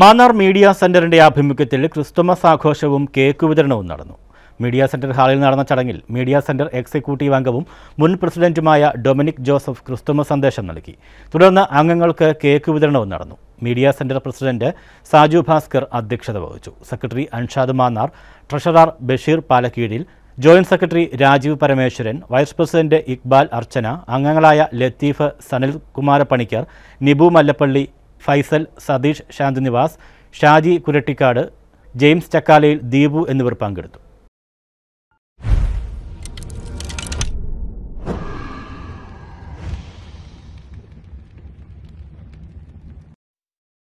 Mannar media സെന്ററിന്റെ ആഭിമുഖ്യത്തിൽ Christmas ആഘോഷവും കേക്ക് വിതരണവും നടന്നു മീഡിയ സെന്റർ ഹാളിൽ നടന്ന ചടങ്ങിൽ മീഡിയ സെന്റർ എക്സിക്യൂട്ടീവ് അംഗവും മുൻ പ്രസിഡന്റുമായ ഡൊമിനിക് ജോസഫ് ക്രിസ്തുമസ് സന്ദേശം നൽകി തുടർന്ന് അംഗങ്ങൾക്ക് കേക്ക് വിതരണവും നടന്നു media centre president Saju Bhaskar അധ്യക്ഷത വഹിച്ചു secretary Anshad Mannar treasurer Basheer Palakkeezhil joint secretary Rajeev Parameswaran vice president Iqbal Archana അംഗങ്ങളായ ലത്തീഫ് സനിൽ കുമാരപ്പണിക്കർ നിബു മല്ലപ്പള്ളി ഫൈസൽ സതീഷ് ശാന്തിനിവാസ് ഷാജി കുരട്ടിക്കാട് ജെയിംസ് ചക്കാലയിൽ ദീപു എന്നിവർ പങ്കെടുത്തു